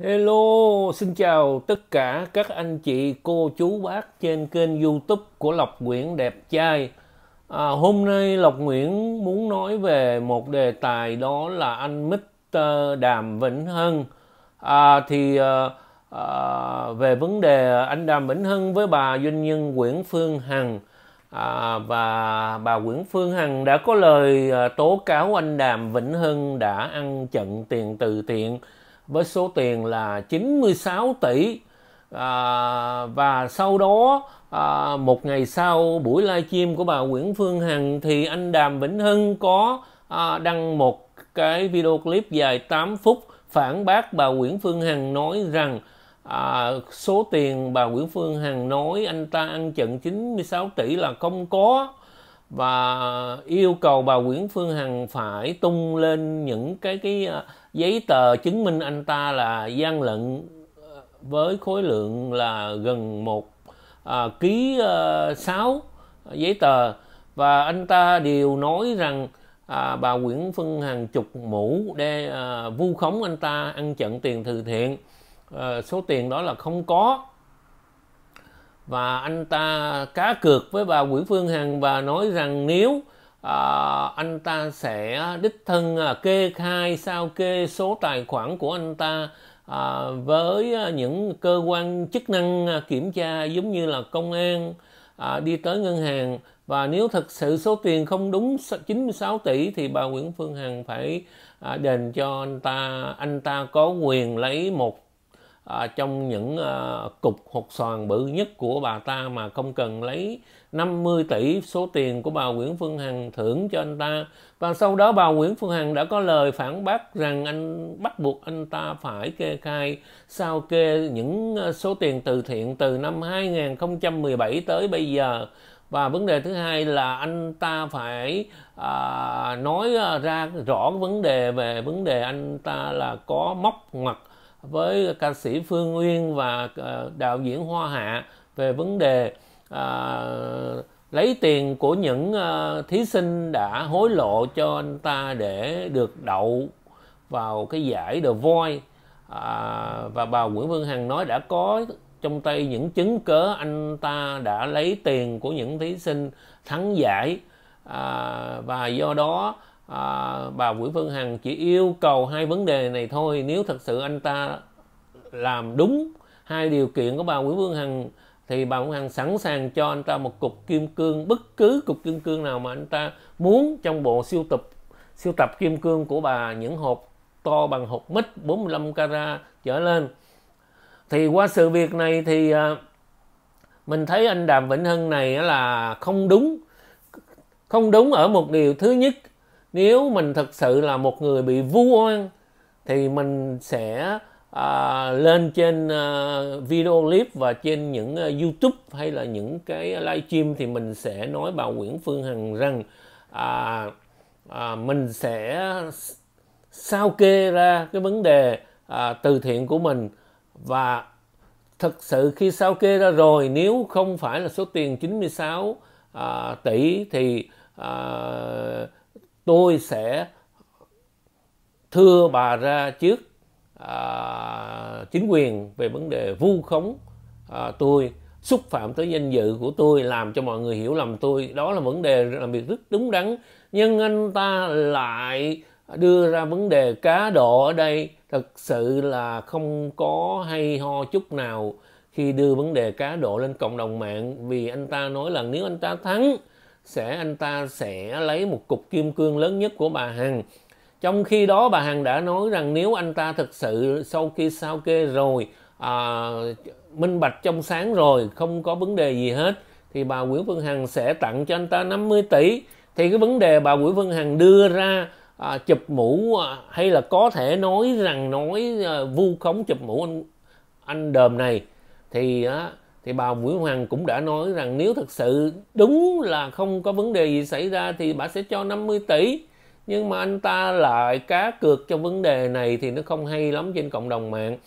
Hello, xin chào tất cả các anh chị, cô, chú, bác trên kênh youtube của Lộc Nguyễn Đẹp Trai à, Hôm nay Lộc Nguyễn muốn nói về một đề tài đó là anh Mr. Đàm Vĩnh Hân à, Thì à, à, về vấn đề anh Đàm Vĩnh Hân với bà doanh nhân Nguyễn Phương Hằng à, Và bà Nguyễn Phương Hằng đã có lời à, tố cáo anh Đàm Vĩnh Hân đã ăn chặn tiền từ thiện với số tiền là 96 tỷ à, và sau đó à, một ngày sau buổi livestream của bà Nguyễn Phương Hằng thì anh Đàm Vĩnh Hưng có à, đăng một cái video clip dài 8 phút phản bác bà Nguyễn Phương Hằng nói rằng à, số tiền bà Nguyễn Phương Hằng nói anh ta ăn chặn 96 tỷ là không có và yêu cầu bà Nguyễn Phương Hằng phải tung lên những cái cái à, giấy tờ chứng minh anh ta là gian lận à, với khối lượng là gần một à, ký à, 6 giấy tờ và anh ta đều nói rằng à, bà Nguyễn Phương Hằng chục mũ để à, vu khống anh ta ăn chặn tiền từ thiện à, số tiền đó là không có và anh ta cá cược với bà Nguyễn Phương Hằng và nói rằng nếu à, anh ta sẽ đích thân à, kê khai sao kê số tài khoản của anh ta à, với à, những cơ quan chức năng à, kiểm tra giống như là công an à, đi tới ngân hàng và nếu thật sự số tiền không đúng 96 tỷ thì bà Nguyễn Phương Hằng phải à, đền cho anh ta anh ta có quyền lấy một à, trong những à, cục hột xoàn bự nhất của bà ta mà không cần lấy 50 tỷ số tiền của bà Nguyễn Phương Hằng thưởng cho anh ta và sau đó bà Nguyễn Phương Hằng đã có lời phản bác rằng anh bắt buộc anh ta phải kê khai sao kê những ờ, số tiền từ thiện từ năm 2017 tới bây giờ và vấn đề thứ hai là anh ta phải à, nói ra rõ vấn đề về vấn đề anh ta là có móc ngoặt với ca sĩ Phương Nguyên và ờ, đạo diễn Hoa Hạ về vấn đề à, lấy tiền của những à, thí sinh đã hối lộ cho anh ta để được đậu vào cái giải The Voice à, và bà Nguyễn Phương Hằng nói đã có trong tay những chứng cớ anh ta đã lấy tiền của những thí sinh thắng giải à, và do đó à, bà Nguyễn Phương Hằng chỉ yêu cầu hai vấn đề này thôi nếu thật sự anh ta làm đúng hai điều kiện của bà Nguyễn Phương Hằng thì bà Nguyễn Hằng sẵn sàng cho anh ta một cục kim cương bất cứ cục kim cương nào mà anh ta muốn trong bộ siêu tập siêu tập kim cương của bà những hộp to bằng hộp mít 45 carat trở lên thì qua sự việc này thì à, mình thấy anh Đàm Vĩnh Hưng này là không đúng không đúng ở một điều thứ nhất nếu mình thực sự là một người bị vu oan thì mình sẽ à, lên trên à, video clip và trên những à, YouTube hay là những cái livestream thì mình sẽ nói bà Nguyễn Phương Hằng rằng à, à, mình sẽ sao kê ra cái vấn đề à, từ thiện của mình và thực sự khi sao kê ra rồi nếu không phải là số tiền 96 à, tỷ thì à, tôi sẽ thưa bà ra trước à, chính quyền về vấn đề vu khống à, tôi xúc phạm tới danh dự của tôi làm cho mọi người hiểu lầm tôi đó là vấn đề làm việc rất đúng đắn nhưng anh ta lại đưa ra vấn đề cá độ ở đây thật sự là không có hay ho chút nào khi đưa vấn đề cá độ lên cộng đồng mạng vì anh ta nói là nếu anh ta thắng sẽ anh ta sẽ lấy một cục kim cương lớn nhất của bà Hằng. Trong khi đó bà Hằng đã nói rằng nếu anh ta thực sự sau khi sao kê rồi à, minh bạch trong sáng rồi không có vấn đề gì hết thì bà Nguyễn Phương Hằng sẽ tặng cho anh ta 50 tỷ. Thì cái vấn đề bà Nguyễn Phương Hằng đưa ra à, chụp mũ à, hay là có thể nói rằng nói à, vu khống chụp mũ anh anh đờm này thì á, thì bà Nguyễn Hoàng cũng đã nói rằng nếu thực sự đúng là không có vấn đề gì xảy ra thì bà sẽ cho 50 tỷ nhưng mà anh ta lại cá cược trong vấn đề này thì nó không hay lắm trên cộng đồng mạng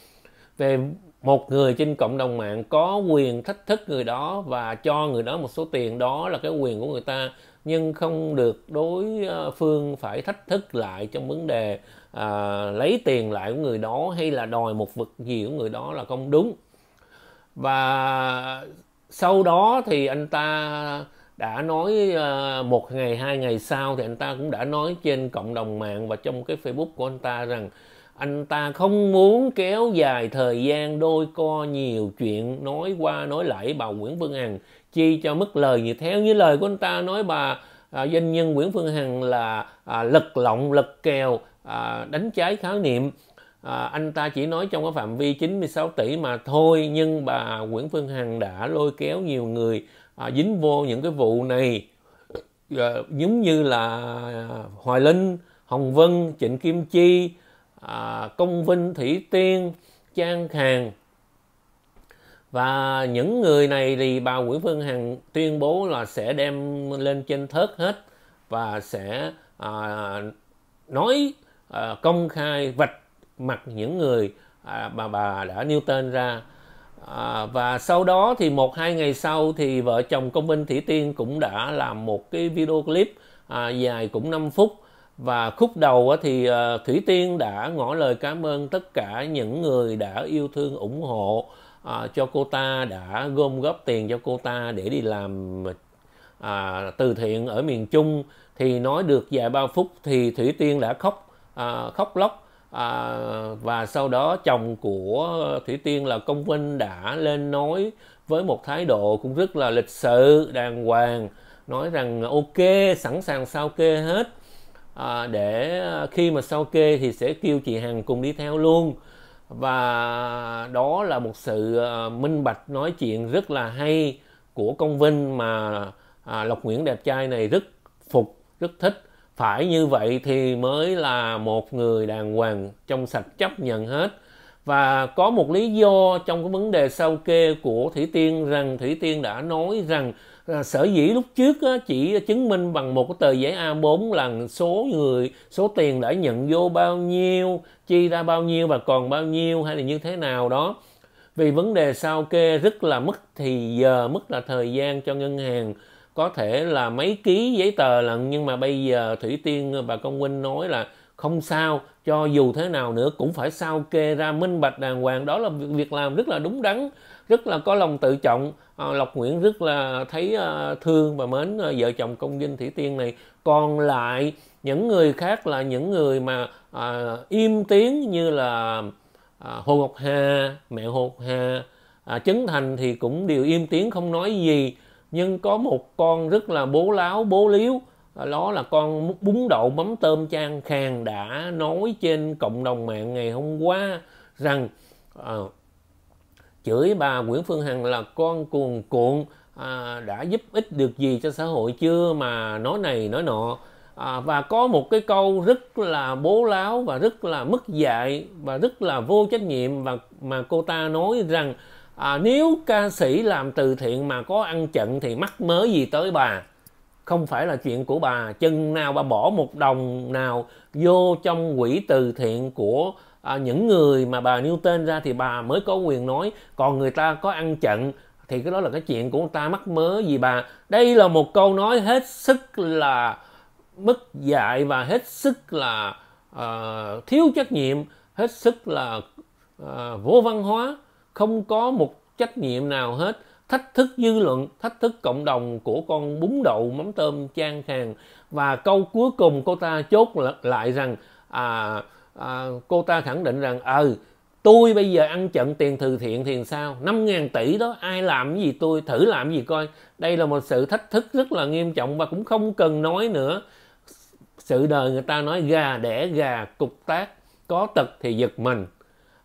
về một người trên cộng đồng mạng có quyền thách thức người đó và cho người đó một số tiền đó là cái quyền của người ta nhưng không được đối ờ, phương phải thách thức lại trong vấn đề à, lấy tiền lại của người đó hay là đòi một vật gì của người đó là không đúng và sau đó thì anh ta đã nói ờ, một ngày hai ngày sau thì anh ta cũng đã nói trên cộng đồng mạng và trong cái facebook của anh ta rằng anh ta không muốn kéo dài thời gian đôi co nhiều chuyện nói qua nói lại bà Nguyễn Phương Hằng chi cho mất lời như theo như lời của anh ta nói bà à, doanh nhân Nguyễn Phương Hằng là à, lật lọng lật kèo à, đánh trái khái niệm à, anh ta chỉ nói trong cái phạm vi 96 tỷ mà thôi nhưng bà Nguyễn Phương Hằng đã lôi kéo nhiều người à, dính vô những cái vụ này à, giống như là Hoài Linh, Hồng Vân, Trịnh Kim Chi, à, Công Vinh, Thủy Tiên, Trang Khang và những người này thì bà Nguyễn Phương Hằng tuyên bố là sẽ đem lên trên thớt hết và sẽ à, nói à, công khai vạch mặt những người à, mà bà đã nêu tên ra à, và sau đó thì một hai ngày sau thì vợ chồng công minh thủy tiên cũng đã làm một cái video clip à, dài cũng 5 phút và khúc đầu thì à, thủy tiên đã ngỏ lời cảm ơn tất cả những người đã yêu thương ủng hộ à, cho cô ta đã gom góp tiền cho cô ta để đi làm à, từ thiện ở miền trung thì nói được vài ba phút thì thủy tiên đã khóc à, khóc lóc à, và sau đó chồng của thủy tiên là công vinh đã lên nói với một thái độ cũng rất là lịch sự đàng hoàng nói rằng ok sẵn sàng sao kê hết à, để khi mà sao kê thì sẽ kêu chị hằng cùng đi theo luôn và đó là một sự à, minh bạch nói chuyện rất là hay của công vinh mà à, lộc nguyễn đẹp trai này rất phục rất thích phải như vậy thì mới là một người đàng hoàng trong sạch chấp nhận hết và có một lý do trong cái vấn đề sao kê của thủy tiên rằng thủy tiên đã nói rằng à, sở dĩ lúc trước chỉ chứng minh bằng một cái tờ giấy A4 là số người số tiền đã nhận vô bao nhiêu chi ra bao nhiêu và còn bao nhiêu hay là như thế nào đó vì vấn đề sao kê rất là mất thì giờ mất là thời gian cho ngân hàng có thể là mấy ký giấy tờ lần nhưng mà bây giờ thủy tiên ờ, bà công huynh nói là không sao cho dù thế nào nữa cũng phải sao kê ra minh bạch đàng hoàng đó là việc làm rất là đúng đắn rất là có lòng tự trọng à, lộc nguyễn rất là thấy à, thương và mến à, vợ chồng công dinh thủy tiên này còn lại những người khác là những người mà à, im tiếng như là à, hồ ngọc hà mẹ hồ ngọc hà à, trấn thành thì cũng đều im tiếng không nói gì nhưng có một con rất là bố láo bố liếu à, đó là con bún đậu mắm tôm chan khang đã nói trên cộng đồng mạng ngày hôm qua rằng à, chửi bà Nguyễn Phương Hằng là con cuồng cuộn à, đã giúp ích được gì cho xã hội chưa mà nói này nói nọ à, và có một cái câu rất là bố láo và rất là mất dạy và rất là vô trách nhiệm và mà cô ta nói rằng à, nếu ca sĩ làm từ thiện mà có ăn chặn thì mắc mớ gì tới bà không phải là chuyện của bà chừng nào bà bỏ một đồng nào vô trong quỹ từ thiện của à, những người mà bà nêu tên ra thì bà mới có quyền nói còn người ta có ăn chặn thì cái đó là cái chuyện của người ta mắc mớ gì bà đây là một câu nói hết sức là mất dạy và hết sức là uh, thiếu trách nhiệm hết sức là uh, vô văn hóa không có một trách nhiệm nào hết thách thức dư luận thách thức cộng đồng của con bún đậu mắm tôm chan khàn và câu cuối cùng cô ta chốt lại rằng à, à, cô ta khẳng định rằng ừ à, tôi bây giờ ăn chặn tiền từ thiện thì sao năm ngàn tỷ đó ai làm gì tôi thử làm gì coi đây là một sự thách thức rất là nghiêm trọng và cũng không cần nói nữa sự đời người ta nói gà đẻ gà cục tác có tật thì giật mình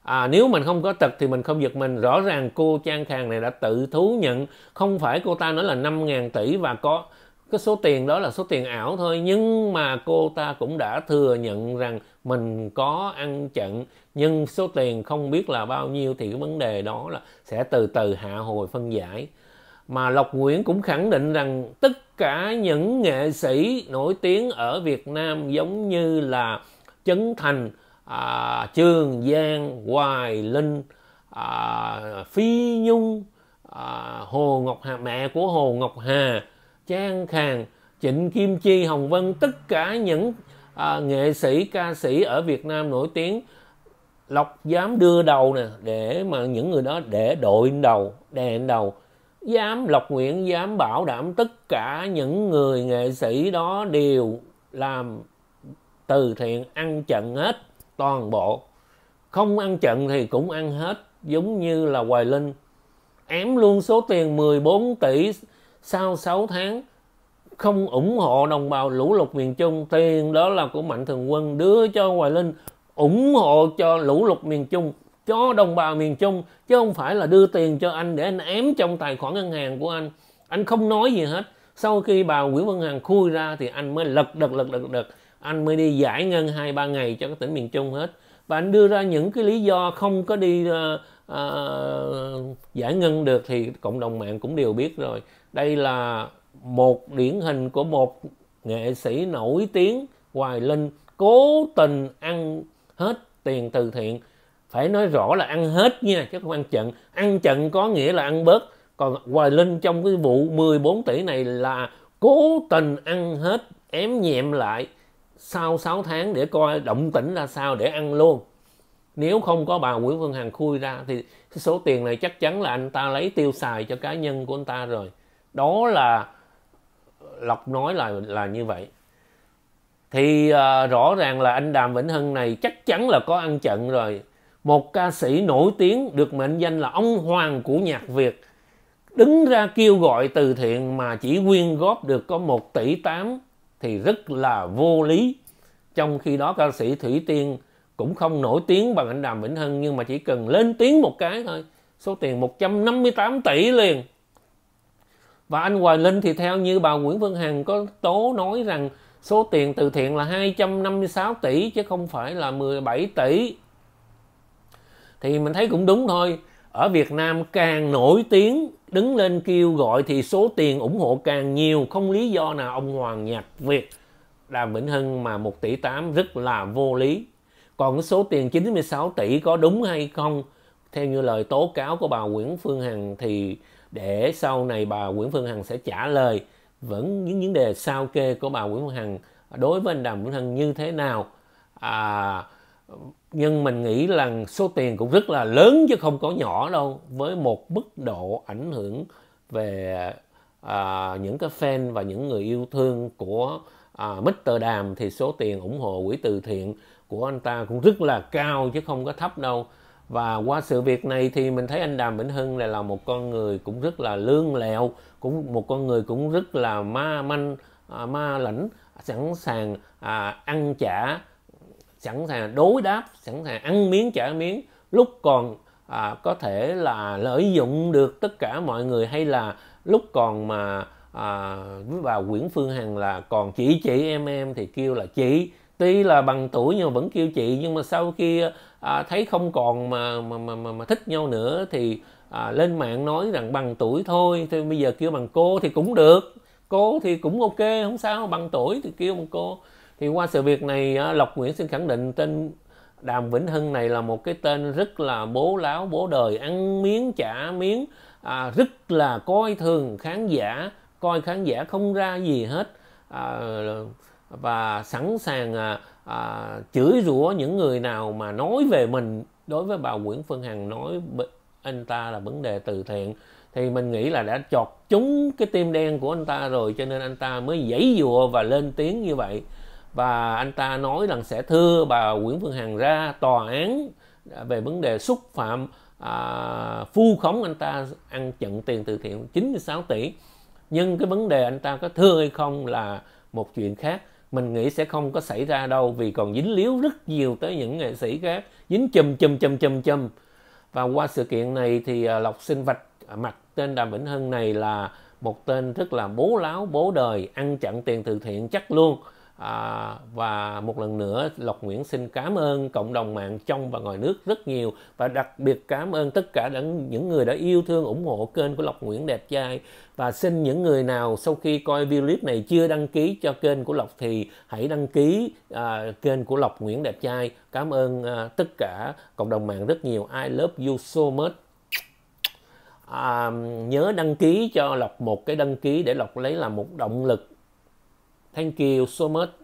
à, nếu mình không có tật thì mình không giật mình rõ ràng cô trang khang này đã tự thú nhận không phải cô ta nói là 5.000 tỷ và có cái số tiền đó là số tiền ảo thôi nhưng mà cô ta cũng đã thừa nhận rằng mình có ăn chặn nhưng số tiền không biết là bao nhiêu thì cái vấn đề đó là sẽ từ từ hạ hồi phân giải mà Lộc Nguyễn cũng khẳng định rằng tất cả những nghệ sĩ nổi tiếng ở Việt Nam giống như là Chấn Thành à, Trương Giang Hoài Linh à, Phi Nhung à, Hồ Ngọc Hà mẹ của Hồ Ngọc Hà Trang khang Trịnh Kim Chi Hồng Vân tất cả những à, nghệ sĩ ca sĩ ở Việt Nam nổi tiếng Lộc dám đưa đầu nè để mà những người đó để đội đầu đèn đầu dám Lộc Nguyễn dám bảo đảm tất cả những người nghệ sĩ đó đều làm từ thiện ăn chặn hết toàn bộ không ăn chặn thì cũng ăn hết giống như là Hoài Linh ém luôn số tiền 14 tỷ sau 6 tháng không ủng hộ đồng bào lũ lụt miền Trung tiền đó là của Mạnh Thường Quân đưa cho Hoài Linh ủng hộ cho lũ lụt miền Trung cho đồng bào miền Trung chứ không phải là đưa tiền cho anh để anh ém trong tài khoản ngân hàng của anh anh không nói gì hết sau khi bà Nguyễn Văn Hằng khui ra thì anh mới lật đật lật đật lật anh mới đi giải ngân hai ba ngày cho các tỉnh miền trung hết và anh đưa ra những cái lý do không có đi uh, uh, giải ngân được thì cộng đồng mạng cũng đều biết rồi đây là một điển hình của một nghệ sĩ nổi tiếng hoài linh cố tình ăn hết tiền từ thiện phải nói rõ là ăn hết nha chứ không ăn chận ăn chận có nghĩa là ăn bớt còn hoài linh trong cái vụ 14 tỷ này là cố tình ăn hết ém nhẹm lại sau 6 tháng để coi động tĩnh ra sao để ăn luôn nếu không có bà Nguyễn Phương Hằng khui ra thì số tiền này chắc chắn là anh ta lấy tiêu xài cho cá nhân của anh ta rồi đó là lộc nói là là như vậy thì uh, rõ ràng là anh Đàm Vĩnh Hưng này chắc chắn là có ăn chặn rồi một ca sĩ nổi tiếng được mệnh danh là ông hoàng của nhạc Việt đứng ra kêu gọi từ thiện mà chỉ quyên góp được có 1 tỷ 8 thì rất là vô lý trong khi đó ca sĩ Thủy Tiên cũng không nổi tiếng bằng anh Đàm Vĩnh Hưng nhưng mà chỉ cần lên tiếng một cái thôi số tiền 158 tỷ liền và anh Hoài Linh thì theo như bà Nguyễn Phương Hằng có tố nói rằng số tiền từ thiện là 256 tỷ chứ không phải là 17 tỷ thì mình thấy cũng đúng thôi ở Việt Nam càng nổi tiếng đứng lên kêu gọi thì số tiền ủng hộ càng nhiều không lý do nào ông Hoàng Nhạc Việt Đàm Vĩnh Hưng mà 1 tỷ 8 rất là vô lý. Còn cái số tiền 96 tỷ có đúng hay không theo như lời tố cáo của bà Nguyễn Phương Hằng thì để sau này bà Nguyễn Phương Hằng sẽ trả lời vẫn những vấn đề sao kê của bà Nguyễn Phương Hằng đối với anh Đàm Vĩnh Hưng như thế nào. À, nhưng mình nghĩ là số tiền cũng rất là lớn chứ không có nhỏ đâu với một mức độ ảnh hưởng về à, những cái fan và những người yêu thương của à, Mr. Đàm thì số tiền ủng hộ quỹ từ thiện của anh ta cũng rất là cao chứ không có thấp đâu và qua sự việc này thì mình thấy anh Đàm Vĩnh Hưng này là một con người cũng rất là lương lẹo cũng một con người cũng rất là ma manh à, ma lãnh sẵn sàng à, ăn trả sẵn sàng đối đáp sẵn sàng ăn miếng trả miếng lúc còn à, có thể là lợi dụng được tất cả mọi người hay là lúc còn mà à, bà Nguyễn Phương Hằng là còn chỉ chị em em thì kêu là chị tuy là bằng tuổi nhưng mà vẫn kêu chị nhưng mà sau khi à, thấy không còn mà mà, mà mà mà thích nhau nữa thì à, lên mạng nói rằng bằng tuổi thôi thì bây giờ kêu bằng cô thì cũng được cô thì cũng ok không sao bằng tuổi thì kêu bằng cô thì qua sự việc này Lộc Nguyễn xin khẳng định tên Đàm Vĩnh Hưng này là một cái tên rất là bố láo bố đời ăn miếng trả miếng à, rất là coi thường khán giả coi khán giả không ra gì hết à, và sẵn sàng à, à, chửi rủa những người nào mà nói về mình đối với bà Nguyễn Phương Hằng nói anh ta là vấn đề từ thiện thì mình nghĩ là đã chọt trúng cái tim đen của anh ta rồi cho nên anh ta mới giãy dụa và lên tiếng như vậy và anh ta nói rằng sẽ thưa bà Nguyễn Phương Hằng ra tòa án về vấn đề xúc phạm à, phu khống anh ta ăn chặn tiền từ thiện 96 tỷ nhưng cái vấn đề anh ta có thương hay không là một chuyện khác mình nghĩ sẽ không có xảy ra đâu vì còn dính líu rất nhiều tới những nghệ sĩ khác dính chùm chùm chùm chùm chùm và qua sự kiện này thì à, lộc sinh vạch à, mặt tên đàm vĩnh hưng này là một tên rất là bố láo bố đời ăn chặn tiền từ thiện chắc luôn À, và một lần nữa Lộc Nguyễn xin cảm ơn cộng đồng mạng trong và ngoài nước rất nhiều và đặc biệt cảm ơn tất cả những người đã yêu thương ủng hộ kênh của Lộc Nguyễn đẹp trai và xin những người nào sau khi coi video clip này chưa đăng ký cho kênh của Lộc thì hãy đăng ký à, kênh của Lộc Nguyễn đẹp trai cảm ơn à, tất cả cộng đồng mạng rất nhiều I love you so much à, nhớ đăng ký cho lộc một cái đăng ký để lộc lấy là một động lực Thank you so much.